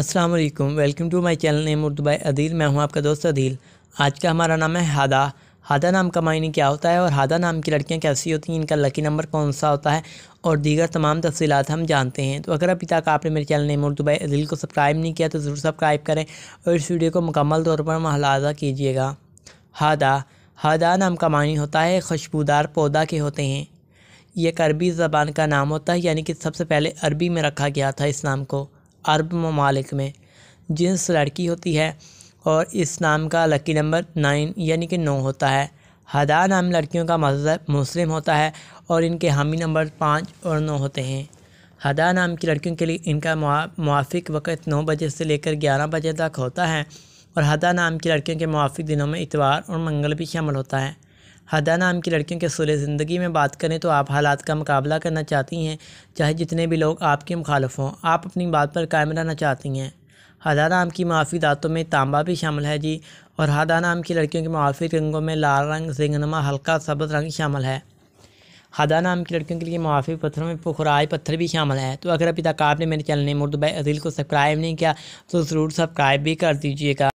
अस्सलाम वालेकुम welcome to my channel name Urdu by Adeel मैं हूं आपका दोस्त अदील आज का हमारा नाम है हादा हादा नाम का मायने क्या होता है और हादा नाम की लड़कियां कैसी होती हैं इनका लकी नंबर कौन सा होता है और दीगर तमाम तफसीत हम जानते हैं तो अगर अभी तक आपने मेरे channel name Urdu by Adeel को सब्सक्राइब नहीं किया तो ज़रूर सब्सक्राइब करें और इस वीडियो को मुकम्मल तौर पर महलाजा कीजिएगा हादा हादा नाम का मायने होता है खुशबूदार पौधा के होते हैं ये अरबी ज़बान का नाम होता है यानी कि सबसे पहले अरबी में रखा गया था इस नाम को अरब ममालिक में जिन्स लड़की होती है और इस नाम का लकी नंबर नाइन यानी कि नौ होता है हदा नाम लड़कियों का मजहब मुस्लिम होता है और इनके हामी नंबर पाँच और नौ होते हैं हदा नाम की लड़कियों के लिए इनका मुआफ़ वक़्त नौ बजे से लेकर ग्यारह बजे तक होता है और हदा नाम की लड़कियों के मुआफ़ दिनों में इतवार और मंगल भी शामिल होता है हदा नाम की लड़कियों के असूल ज़िंदगी में बात करें तो आप हालात का मुकाबला करना चाहती हैं चाहे जितने भी लोग आपके मुखालफ हों आप अपनी बात पर कायम रहना चाहती हैं हदा नाम की माफी दातों में तांबा भी शामिल है जी और हदा नाम की लड़कियों के माफी रंगों में लाल रंग जिंगनमा हल्का सब्ज रंग शामिल है हदा नाम की लड़कियों के लिए मुआफ़ी पत्थरों में पुखराई पत्थर भी शामिल है तो अगर अभी तक आपने मेरे चैनल ने मुर्दबा अजील को सब्सक्राइब नहीं किया तो ज़रूर सब्सक्राइब भी कर दीजिएगा